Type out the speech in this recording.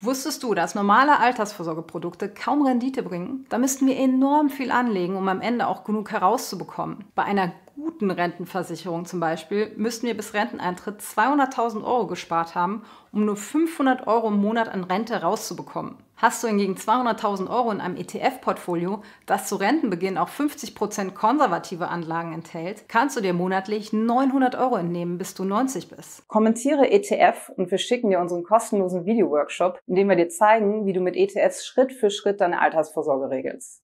Wusstest du, dass normale Altersvorsorgeprodukte kaum Rendite bringen? Da müssten wir enorm viel anlegen, um am Ende auch genug herauszubekommen. Bei einer guten Rentenversicherung zum Beispiel müssten wir bis Renteneintritt 200.000 Euro gespart haben, um nur 500 Euro im Monat an Rente rauszubekommen. Hast du hingegen 200.000 Euro in einem ETF-Portfolio, das zu Rentenbeginn auch 50% konservative Anlagen enthält, kannst du dir monatlich 900 Euro entnehmen, bis du 90 bist. Kommentiere ETF und wir schicken dir unseren kostenlosen Videoworkshop, in dem wir dir zeigen, wie du mit ETFs Schritt für Schritt deine Altersvorsorge regelst.